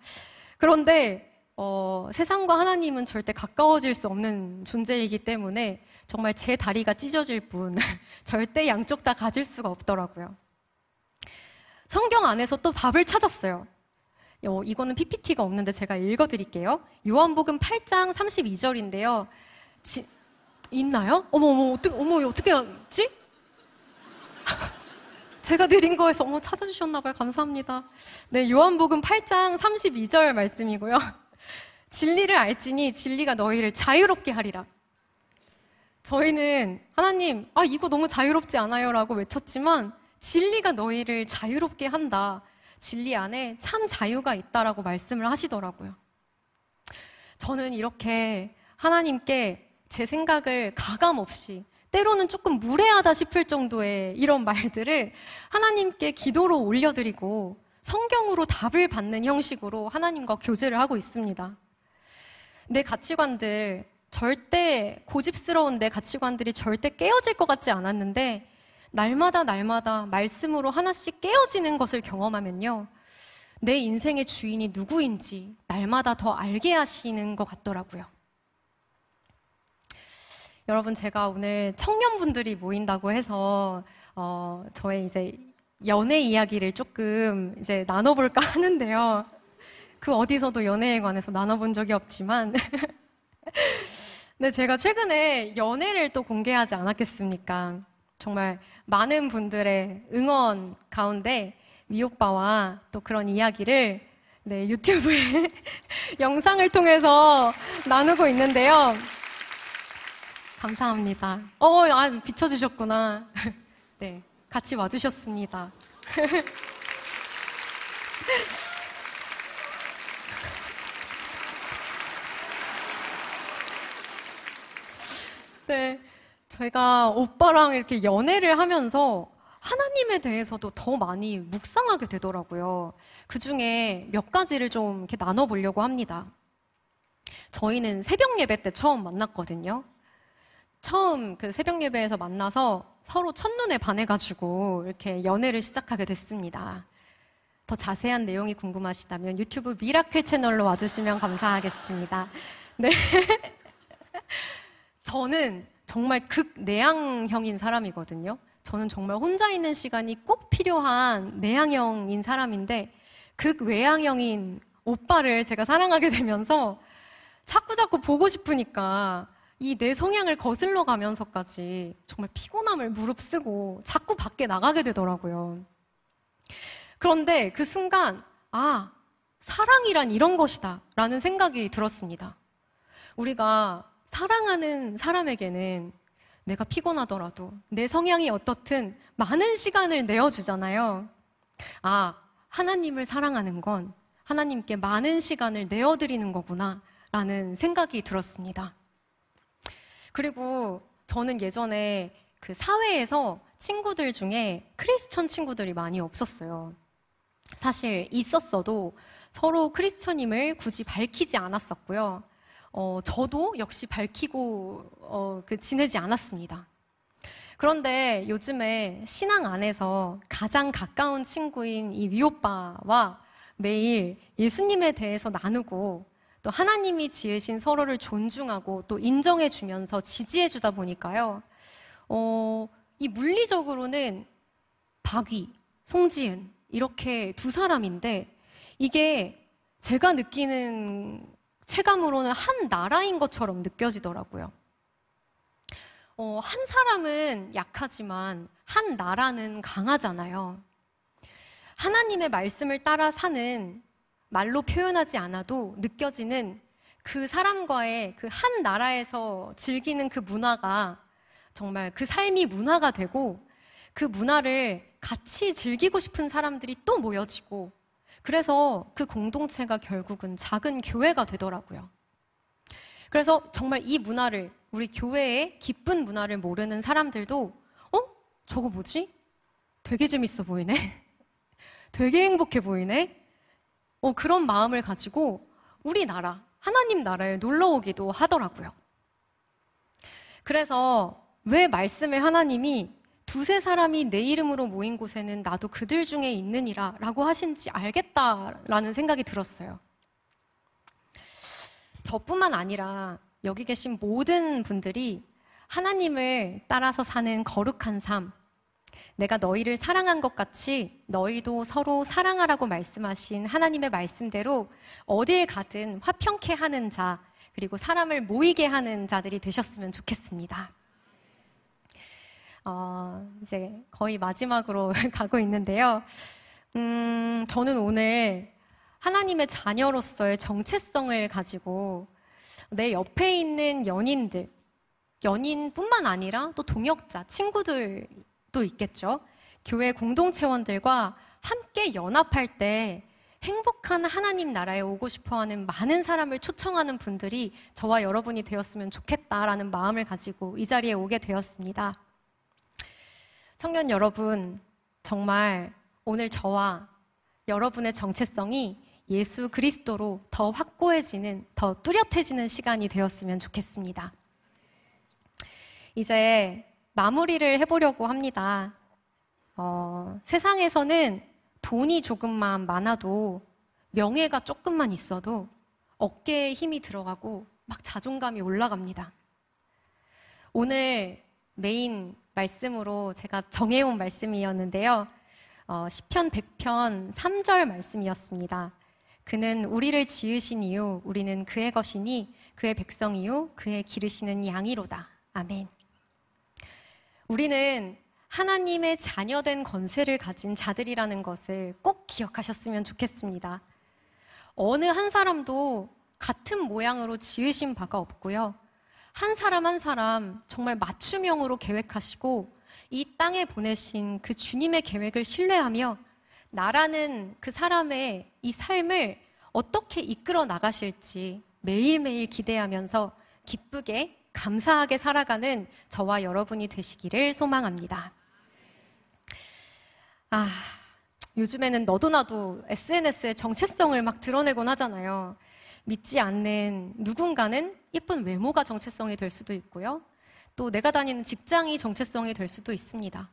그런데 어, 세상과 하나님은 절대 가까워질 수 없는 존재이기 때문에 정말 제 다리가 찢어질 뿐 절대 양쪽 다 가질 수가 없더라고요. 성경 안에서 또 답을 찾았어요. 어, 이거는 PPT가 없는데 제가 읽어드릴게요. 요한복음 8장 32절인데요. 지, 있나요? 어머 어머 어떻게 어머 어떻게 했지? 제가 드린 거에서 어, 찾아주셨나 봐요. 감사합니다. 네, 요한복음 8장 32절 말씀이고요. 진리를 알지니 진리가 너희를 자유롭게 하리라. 저희는 하나님, 아, 이거 너무 자유롭지 않아요. 라고 외쳤지만 진리가 너희를 자유롭게 한다. 진리 안에 참 자유가 있다라고 말씀을 하시더라고요. 저는 이렇게 하나님께 제 생각을 가감 없이 때로는 조금 무례하다 싶을 정도의 이런 말들을 하나님께 기도로 올려드리고 성경으로 답을 받는 형식으로 하나님과 교제를 하고 있습니다. 내 가치관들, 절대 고집스러운 내 가치관들이 절대 깨어질 것 같지 않았는데 날마다 날마다 말씀으로 하나씩 깨어지는 것을 경험하면요. 내 인생의 주인이 누구인지 날마다 더 알게 하시는 것 같더라고요. 여러분 제가 오늘 청년분들이 모인다고 해서 어, 저의 이제 연애 이야기를 조금 이제 나눠볼까 하는데요. 그 어디서도 연애에 관해서 나눠본 적이 없지만. 근 제가 최근에 연애를 또 공개하지 않았겠습니까? 정말 많은 분들의 응원 가운데 미오빠와 또 그런 이야기를 네, 유튜브에 영상을 통해서 나누고 있는데요. 감사합니다. 어, 아, 비춰주셨구나. 네, 같이 와주셨습니다. 네, 저가 오빠랑 이렇게 연애를 하면서 하나님에 대해서도 더 많이 묵상하게 되더라고요. 그 중에 몇 가지를 좀 이렇게 나눠보려고 합니다. 저희는 새벽 예배 때 처음 만났거든요. 처음 그 새벽 예배에서 만나서 서로 첫눈에 반해가지고 이렇게 연애를 시작하게 됐습니다. 더 자세한 내용이 궁금하시다면 유튜브 미라클 채널로 와주시면 감사하겠습니다. 네. 저는 정말 극내향형인 사람이거든요. 저는 정말 혼자 있는 시간이 꼭 필요한 내향형인 사람인데 극외향형인 오빠를 제가 사랑하게 되면서 자꾸자꾸 보고 싶으니까 이내 성향을 거슬러 가면서까지 정말 피곤함을 무릅쓰고 자꾸 밖에 나가게 되더라고요. 그런데 그 순간, 아, 사랑이란 이런 것이다. 라는 생각이 들었습니다. 우리가 사랑하는 사람에게는 내가 피곤하더라도 내 성향이 어떻든 많은 시간을 내어주잖아요. 아, 하나님을 사랑하는 건 하나님께 많은 시간을 내어드리는 거구나. 라는 생각이 들었습니다. 그리고 저는 예전에 그 사회에서 친구들 중에 크리스천 친구들이 많이 없었어요. 사실 있었어도 서로 크리스천임을 굳이 밝히지 않았었고요. 어, 저도 역시 밝히고 어, 그 지내지 않았습니다. 그런데 요즘에 신앙 안에서 가장 가까운 친구인 이 위오빠와 매일 예수님에 대해서 나누고 또 하나님이 지으신 서로를 존중하고 또 인정해주면서 지지해주다 보니까요. 어, 이 물리적으로는 박위, 송지은 이렇게 두 사람인데 이게 제가 느끼는 체감으로는 한 나라인 것처럼 느껴지더라고요. 어, 한 사람은 약하지만 한 나라는 강하잖아요. 하나님의 말씀을 따라 사는 말로 표현하지 않아도 느껴지는 그 사람과의 그 한 나라에서 즐기는 그 문화가 정말 그 삶이 문화가 되고 그 문화를 같이 즐기고 싶은 사람들이 또 모여지고 그래서 그 공동체가 결국은 작은 교회가 되더라고요. 그래서 정말 이 문화를 우리 교회의 기쁜 문화를 모르는 사람들도 어? 저거 뭐지? 되게 재밌어 보이네. 되게 행복해 보이네. 어, 그런 마음을 가지고 우리나라, 하나님 나라에 놀러 오기도 하더라고요. 그래서 왜 말씀에 하나님이 두세 사람이 내 이름으로 모인 곳에는 나도 그들 중에 있느니라 라고 하신지 알겠다라는 생각이 들었어요. 저뿐만 아니라 여기 계신 모든 분들이 하나님을 따라서 사는 거룩한 삶, 내가 너희를 사랑한 것 같이 너희도 서로 사랑하라고 말씀하신 하나님의 말씀대로 어딜 가든 화평케 하는 자, 그리고 사람을 모이게 하는 자들이 되셨으면 좋겠습니다. 어, 이제 거의 마지막으로 가고 있는데요. 음, 저는 오늘 하나님의 자녀로서의 정체성을 가지고 내 옆에 있는 연인들, 연인뿐만 아니라 또 동역자, 친구들 또 있겠죠. 교회 공동체원들과 함께 연합할 때 행복한 하나님 나라에 오고 싶어 하는 많은 사람을 초청하는 분들이 저와 여러분이 되었으면 좋겠다라는 마음을 가지고 이 자리에 오게 되었습니다. 청년 여러분, 정말 오늘 저와 여러분의 정체성이 예수 그리스도로 더 확고해지는, 더 뚜렷해지는 시간이 되었으면 좋겠습니다. 이제 마무리를 해보려고 합니다. 어, 세상에서는 돈이 조금만 많아도 명예가 조금만 있어도 어깨에 힘이 들어가고 막 자존감이 올라갑니다. 오늘 메인 말씀으로 제가 정해온 말씀이었는데요. 어, 10편 100편 3절 말씀이었습니다. 그는 우리를 지으신 이유 우리는 그의 것이니 그의 백성이요 그의 기르시는 양이로다. 아멘. 우리는 하나님의 자녀된 권세를 가진 자들이라는 것을 꼭 기억하셨으면 좋겠습니다. 어느 한 사람도 같은 모양으로 지으신 바가 없고요. 한 사람 한 사람 정말 맞춤형으로 계획하시고 이 땅에 보내신 그 주님의 계획을 신뢰하며 나라는 그 사람의 이 삶을 어떻게 이끌어 나가실지 매일매일 기대하면서 기쁘게 감사하게 살아가는 저와 여러분이 되시기를 소망합니다. 아, 요즘에는 너도 나도 SNS의 정체성을 막 드러내곤 하잖아요. 믿지 않는 누군가는 예쁜 외모가 정체성이 될 수도 있고요. 또 내가 다니는 직장이 정체성이 될 수도 있습니다.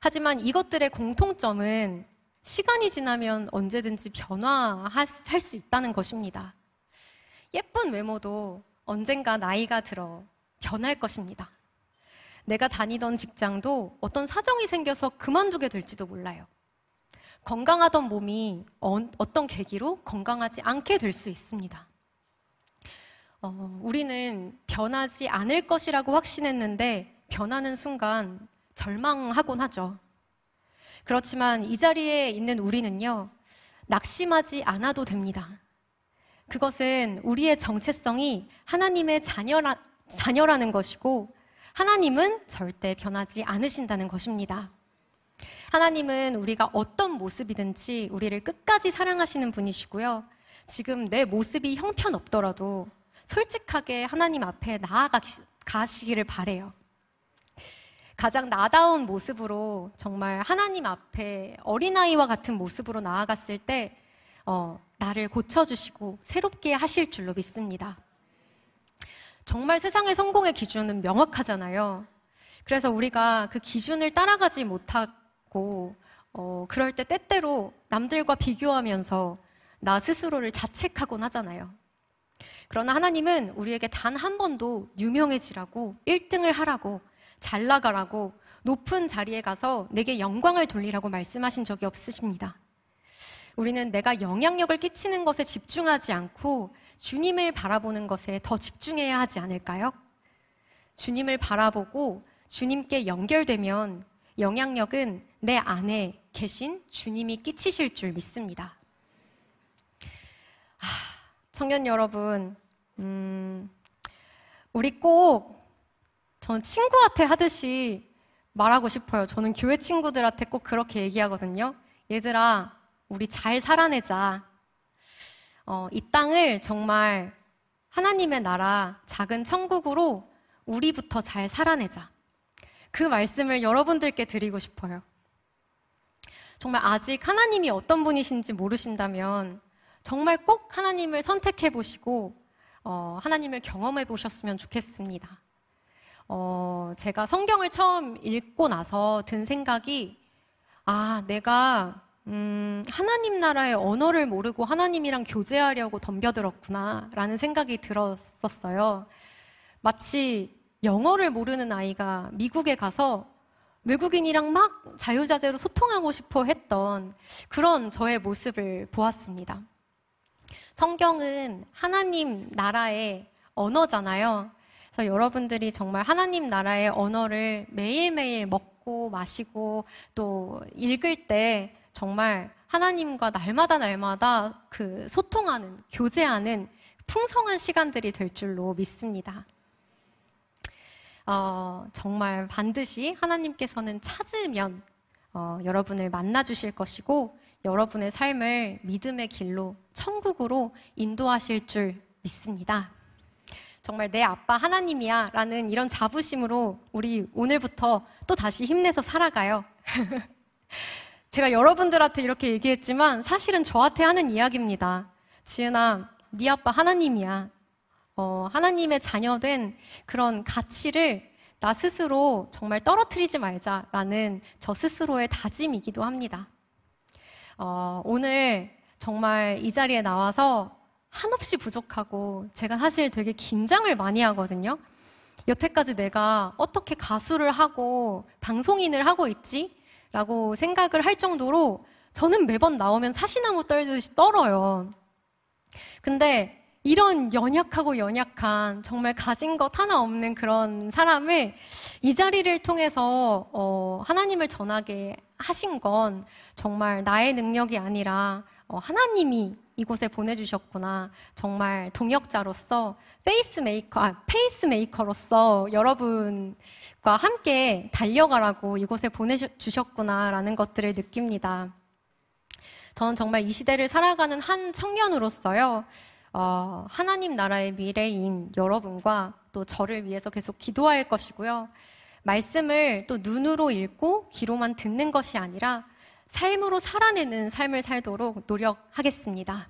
하지만 이것들의 공통점은 시간이 지나면 언제든지 변화할 수 있다는 것입니다. 예쁜 외모도 언젠가 나이가 들어 변할 것입니다. 내가 다니던 직장도 어떤 사정이 생겨서 그만두게 될지도 몰라요. 건강하던 몸이 어, 떤 계기로 건강하지 않게 될 수 있습니다. 어, 우리는 변하지 않을 것이라고 확신했는데 변하는 순간 절망하곤 하죠. 그렇지만 이 자리에 있는 우리는요, 낙심하지 않아도 됩니다. 그것은 우리의 정체성이 하나님의 자녀라, 자녀라는 것이고 하나님은 절대 변하지 않으신다는 것입니다. 하나님은 우리가 어떤 모습이든지 우리를 끝까지 사랑하시는 분이시고요. 지금 내 모습이 형편없더라도 솔직하게 하나님 앞에 나아가시기를 바래요. 가장 나다운 모습으로 정말 하나님 앞에 어린아이와 같은 모습으로 나아갔을 때 어, 나를 고쳐주시고 새롭게 하실 줄로 믿습니다. 정말 세상의 성공의 기준은 명확하잖아요. 그래서 우리가 그 기준을 따라가지 못하고, 어, 그럴 때 때때로 남들과 비교하면서 나 스스로를 자책하곤 하잖아요. 그러나 하나님은 우리에게 단 한 번도 유명해지라고, 1등을 하라고, 잘 나가라고, 높은 자리에 가서 내게 영광을 돌리라고 말씀하신 적이 없으십니다. 우리는 내가 영향력을 끼치는 것에 집중하지 않고 주님을 바라보는 것에 더 집중해야 하지 않을까요? 주님을 바라보고 주님께 연결되면 영향력은 내 안에 계신 주님이 끼치실 줄 믿습니다. 하, 아, 청년 여러분, 음, 우리 꼭 전 친구한테 하듯이 말하고 싶어요. 저는 교회 친구들한테 꼭 그렇게 얘기하거든요. 얘들아, 우리 잘 살아내자. 어, 이 땅을 정말 하나님의 나라, 작은 천국으로 우리부터 잘 살아내자. 그 말씀을 여러분들께 드리고 싶어요. 정말 아직 하나님이 어떤 분이신지 모르신다면 정말 꼭 하나님을 선택해 보시고 어, 하나님을 경험해 보셨으면 좋겠습니다. 어, 제가 성경을 처음 읽고 나서 든 생각이 아, 내가 음, 하나님 나라의 언어를 모르고 하나님이랑 교제하려고 덤벼들었구나라는 생각이 들었었어요. 마치 영어를 모르는 아이가 미국에 가서 외국인이랑 막 자유자재로 소통하고 싶어 했던 그런 저의 모습을 보았습니다. 성경은 하나님 나라의 언어잖아요. 그래서 여러분들이 정말 하나님 나라의 언어를 매일매일 먹고 마시고 또 읽을 때 정말 하나님과 날마다 날마다 그 소통하는, 교제하는 풍성한 시간들이 될 줄로 믿습니다. 어, 정말 반드시 하나님께서는 찾으면 어, 여러분을 만나주실 것이고 여러분의 삶을 믿음의 길로 천국으로 인도하실 줄 믿습니다. 정말 내 아빠 하나님이야 라는 이런 자부심으로 우리 오늘부터 또 다시 힘내서 살아가요. 제가 여러분들한테 이렇게 얘기했지만 사실은 저한테 하는 이야기입니다. 지은아, 네 아빠 하나님이야. 어, 하나님의 자녀된 그런 가치를 나 스스로 정말 떨어뜨리지 말자라는 저 스스로의 다짐이기도 합니다. 어, 오늘 정말 이 자리에 나와서 한없이 부족하고 제가 사실 되게 긴장을 많이 하거든요. 여태까지 내가 어떻게 가수를 하고 방송인을 하고 있지? 라고 생각을 할 정도로 저는 매번 나오면 사시나무 떨듯이 떨어요. 근데 이런 연약하고 연약한 정말 가진 것 하나 없는 그런 사람을 이 자리를 통해서 어, 하나님을 전하게 하신 건 정말 나의 능력이 아니라 어, 하나님이 이곳에 보내주셨구나. 정말 동역자로서 페이스메이커, 아, 페이스메이커로서 여러분과 함께 달려가라고 이곳에 보내주셨구나라는 것들을 느낍니다. 저는 정말 이 시대를 살아가는 한 청년으로서요, 어, 하나님 나라의 미래인 여러분과 또 저를 위해서 계속 기도할 것이고요. 말씀을 또 눈으로 읽고 귀로만 듣는 것이 아니라 삶으로 살아내는 삶을 살도록 노력하겠습니다.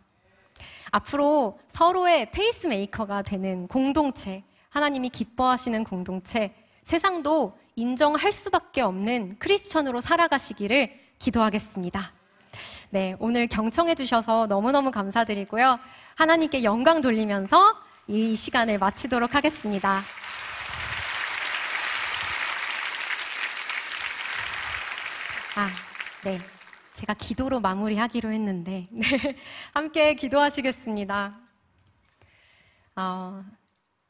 앞으로 서로의 페이스메이커가 되는 공동체, 하나님이 기뻐하시는 공동체, 세상도 인정할 수밖에 없는 크리스천으로 살아가시기를 기도하겠습니다. 네, 오늘 경청해 주셔서 너무너무 감사드리고요. 하나님께 영광 돌리면서 이 시간을 마치도록 하겠습니다. 네. 제가 기도로 마무리하기로 했는데, 네. 함께 기도하시겠습니다. 어,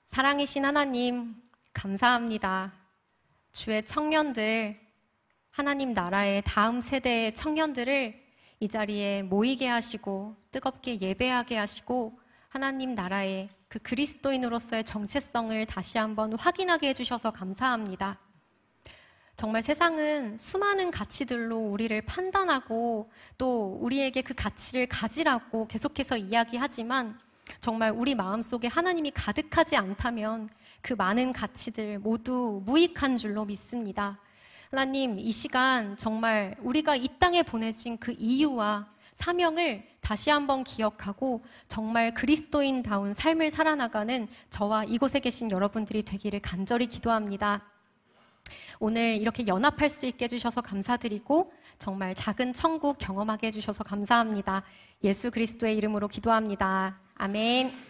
사랑의 신 하나님, 감사합니다. 주의 청년들, 하나님 나라의 다음 세대의 청년들을 이 자리에 모이게 하시고, 뜨겁게 예배하게 하시고, 하나님 나라의 그 그리스도인으로서의 정체성을 다시 한번 확인하게 해주셔서 감사합니다. 정말 세상은 수많은 가치들로 우리를 판단하고 또 우리에게 그 가치를 가지라고 계속해서 이야기하지만 정말 우리 마음 속에 하나님이 가득하지 않다면 그 많은 가치들 모두 무익한 줄로 믿습니다. 하나님, 이 시간 정말 우리가 이 땅에 보내진 그 이유와 사명을 다시 한번 기억하고 정말 그리스도인다운 삶을 살아나가는 저와 이곳에 계신 여러분들이 되기를 간절히 기도합니다. 오늘 이렇게 연합할 수 있게 해주셔서 감사드리고 정말 작은 천국 경험하게 해주셔서 감사합니다. 예수 그리스도의 이름으로 기도합니다. 아멘.